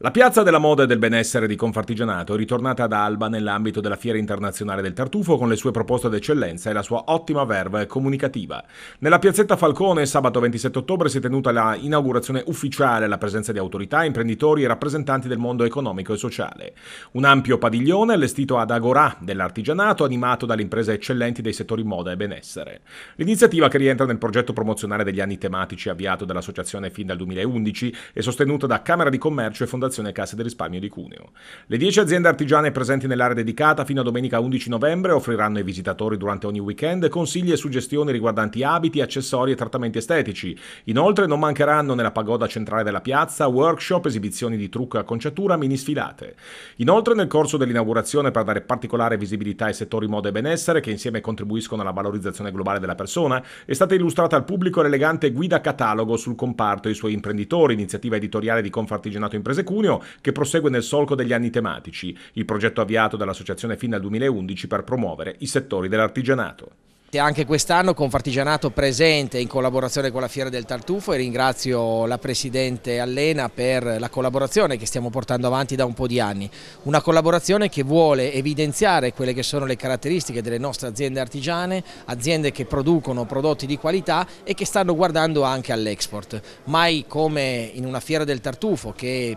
La piazza della moda e del benessere di Confartigianato è ritornata ad Alba nell'ambito della Fiera Internazionale del Tartufo con le sue proposte d'eccellenza e la sua ottima verve comunicativa. Nella piazzetta Falcone sabato 27 ottobre si è tenuta la inaugurazione ufficiale alla presenza di autorità, imprenditori e rappresentanti del mondo economico e sociale. Un ampio padiglione allestito ad Agorà dell'artigianato animato dalle imprese eccellenti dei settori moda e benessere. L'iniziativa che rientra nel progetto promozionale degli anni tematici avviato dall'associazione fin dal 2011 e sostenuta da Camera di Commercio e Fondazione Fondazione Cassa del Risparmio di Cuneo. Le 10 aziende artigiane presenti nell'area dedicata fino a domenica 11 novembre offriranno ai visitatori durante ogni weekend consigli e suggestioni riguardanti abiti, accessori e trattamenti estetici. Inoltre non mancheranno nella pagoda centrale della piazza workshop, esibizioni di trucco e acconciatura, mini sfilate. Inoltre nel corso dell'inaugurazione per dare particolare visibilità ai settori moda e benessere che insieme contribuiscono alla valorizzazione globale della persona, è stata illustrata al pubblico l'elegante guida catalogo sul comparto e i suoi imprenditori, iniziativa editoriale di Confartigianato Imprese Cuneo Cuneo che prosegue nel solco degli anni tematici, il progetto avviato dall'associazione fin dal 2011 per promuovere i settori dell'artigianato. Anche quest'anno Confartigianato presente in collaborazione con la Fiera del Tartufo e ringrazio la Presidente Allena per la collaborazione che stiamo portando avanti da un po' di anni. Una collaborazione che vuole evidenziare quelle che sono le caratteristiche delle nostre aziende artigiane, aziende che producono prodotti di qualità e che stanno guardando anche all'export. Mai come in una Fiera del Tartufo che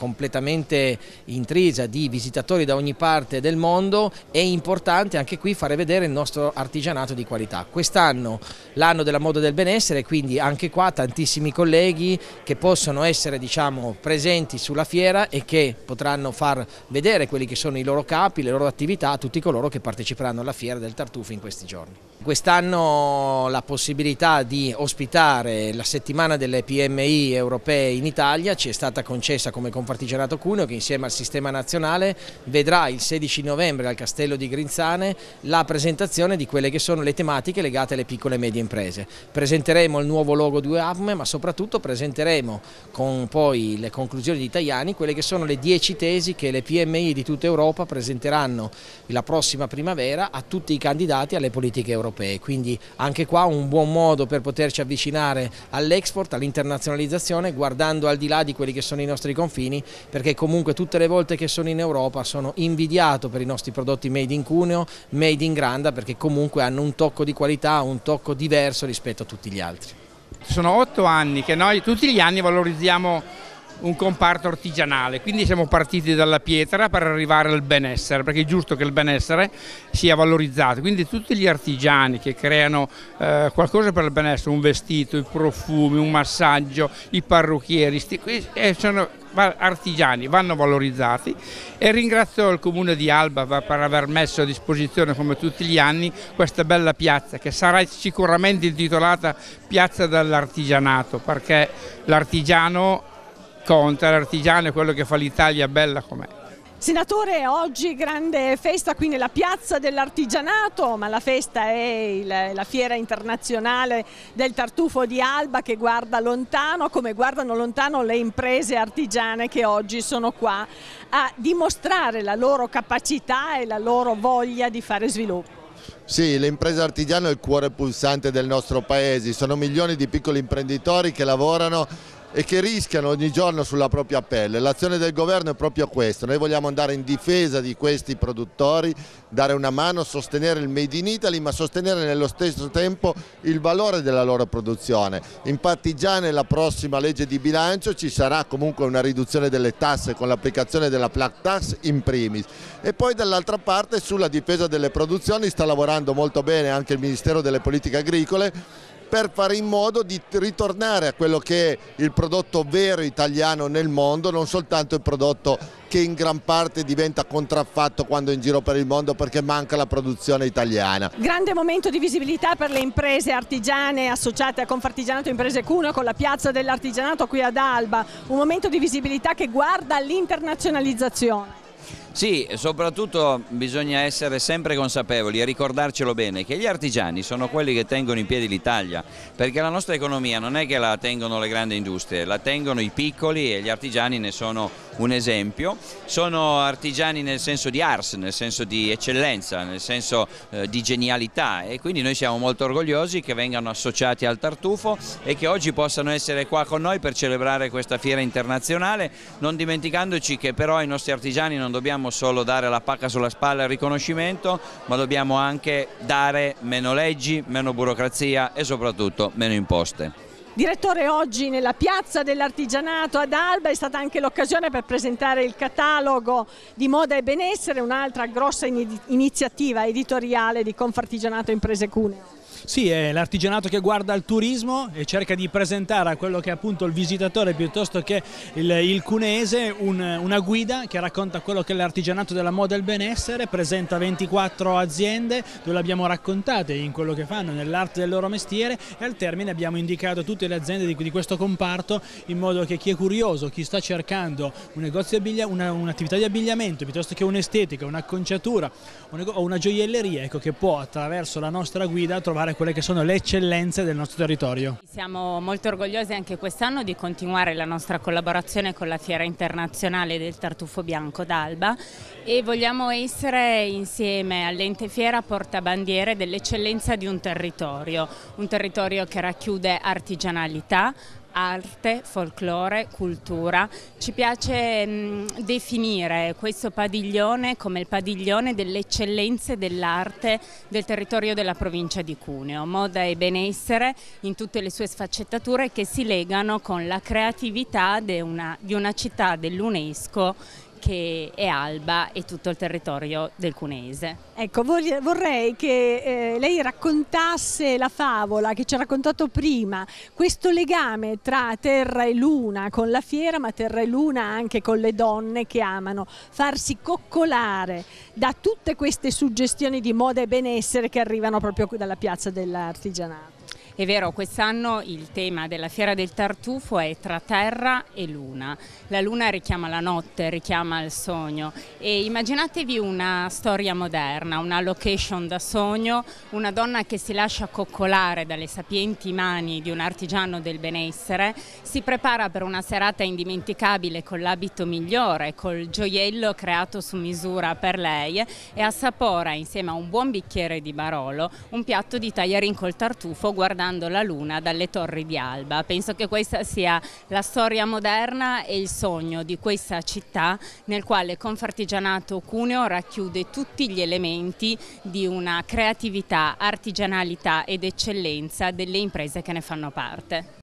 completamente intrisa di visitatori da ogni parte del mondo, è importante anche qui fare vedere il nostro artigianato di qualità. Quest'anno l'anno della moda del benessere, quindi anche qua tantissimi colleghi che possono essere diciamo, presenti sulla fiera e che potranno far vedere quelli che sono i loro capi, le loro attività a tutti coloro che parteciperanno alla fiera del tartufo in questi giorni. Quest'anno la possibilità di ospitare la settimana delle PMI europee in Italia ci è stata concessa come compagnia Partigianato Cuneo che insieme al sistema nazionale vedrà il 16 novembre al Castello di Grinzane la presentazione di quelle che sono le tematiche legate alle piccole e medie imprese. Presenteremo il nuovo logo 2 APME ma soprattutto presenteremo con poi le conclusioni di Tajani quelle che sono le 10 tesi che le PMI di tutta Europa presenteranno la prossima primavera a tutti i candidati alle politiche europee. Quindi anche qua un buon modo per poterci avvicinare all'export, all'internazionalizzazione guardando al di là di quelli che sono i nostri confini perché comunque tutte le volte che sono in Europa sono invidiato per i nostri prodotti made in Cuneo, made in Granda perché comunque hanno un tocco di qualità, un tocco diverso rispetto a tutti gli altri. Sono otto anni che noi tutti gli anni valorizziamo un comparto artigianale, quindi siamo partiti dalla pietra per arrivare al benessere, perché è giusto che il benessere sia valorizzato, quindi tutti gli artigiani che creano eh, qualcosa per il benessere, un vestito, i profumi, un massaggio, i parrucchieri, sti, eh, sono artigiani, vanno valorizzati e ringrazio il comune di Alba per aver messo a disposizione come tutti gli anni questa bella piazza che sarà sicuramente intitolata piazza dell'artigianato perché l'artigiano Conte, l'artigiano è quello che fa l'Italia bella com'è. Senatore, oggi grande festa qui nella piazza dell'artigianato, ma la festa è il, la fiera internazionale del tartufo di Alba che guarda lontano, come guardano lontano le imprese artigiane che oggi sono qua a dimostrare la loro capacità e la loro voglia di fare sviluppo. Sì, l'impresa artigiana è il cuore pulsante del nostro paese, sono milioni di piccoli imprenditori che lavorano e che rischiano ogni giorno sulla propria pelle. L'azione del governo è proprio questa, noi vogliamo andare in difesa di questi produttori, dare una mano, sostenere il Made in Italy ma sostenere nello stesso tempo il valore della loro produzione. Infatti già nella prossima legge di bilancio ci sarà comunque una riduzione delle tasse con l'applicazione della plaque tax in primis e poi dall'altra parte sulla difesa delle produzioni sta lavorando molto bene anche il Ministero delle Politiche Agricole per fare in modo di ritornare a quello che è il prodotto vero italiano nel mondo, non soltanto il prodotto che in gran parte diventa contraffatto quando è in giro per il mondo perché manca la produzione italiana. Grande momento di visibilità per le imprese artigiane associate a Confartigianato Imprese Cuneo con la piazza dell'artigianato qui ad Alba, un momento di visibilità che guarda all'internazionalizzazione. Sì, soprattutto bisogna essere sempre consapevoli e ricordarcelo bene che gli artigiani sono quelli che tengono in piedi l'Italia, perché la nostra economia non è che la tengono le grandi industrie, la tengono i piccoli e gli artigiani ne sono un esempio. Sono artigiani nel senso di ars, nel senso di eccellenza, nel senso eh, di genialità e quindi noi siamo molto orgogliosi che vengano associati al tartufo e che oggi possano essere qua con noi per celebrare questa fiera internazionale, non dimenticandoci che però i nostri artigiani non dobbiamo dobbiamo solo dare la pacca sulla spalla al riconoscimento, ma dobbiamo anche dare meno leggi, meno burocrazia e soprattutto meno imposte. Direttore, oggi nella piazza dell'artigianato ad Alba è stata anche l'occasione per presentare il catalogo di moda e benessere, un'altra grossa iniziativa editoriale di Confartigianato Imprese Cuneo. Sì, è l'artigianato che guarda al turismo e cerca di presentare a quello che è appunto il visitatore piuttosto che il, il cunese un, una guida che racconta quello che è l'artigianato della moda e il benessere, presenta 24 aziende dove le abbiamo raccontate in quello che fanno, nell'arte del loro mestiere e al termine abbiamo indicato tutte le aziende di, di questo comparto in modo che chi è curioso, chi sta cercando un negozio di un'attività di abbigliamento piuttosto che un'estetica, un'acconciatura o una gioielleria, ecco che può attraverso la nostra guida trovare valorizzare quelle che sono le eccellenze del nostro territorio. Siamo molto orgogliosi anche quest'anno di continuare la nostra collaborazione con la Fiera Internazionale del Tartufo Bianco d'Alba e vogliamo essere insieme all'ente fiera portabandiere dell'eccellenza di un territorio, un territorio che racchiude artigianalità, arte, folklore, cultura. Ci piace mh, mm, definire questo padiglione come il padiglione delle eccellenze dell'arte del territorio della provincia di Cuneo, moda e benessere in tutte le sue sfaccettature che si legano con la creatività una, di una città dell'UNESCO che è Alba e tutto il territorio del Cuneese. Ecco, vorrei che eh, lei raccontasse la favola che ci ha raccontato prima, questo legame tra terra e luna con la fiera, ma terra e luna anche con le donne che amano farsi coccolare da tutte queste suggestioni di moda e benessere che arrivano proprio dalla piazza dell'artigianato. È vero, quest'anno il tema della Fiera del Tartufo è tra terra e luna. La luna richiama la notte, richiama il sogno e immaginatevi una storia moderna, una location da sogno, una donna che si lascia coccolare dalle sapienti mani di un artigiano del benessere, si prepara per una serata indimenticabile con l'abito migliore, col gioiello creato su misura per lei e assapora insieme a un buon bicchiere di Barolo un piatto di tagliarin col tartufo guardando guardando la luna dalle torri di Alba. Penso che questa sia la storia moderna e il sogno di questa città nel quale Confartigianato Cuneo racchiude tutti gli elementi di una creatività, artigianalità ed eccellenza delle imprese che ne fanno parte.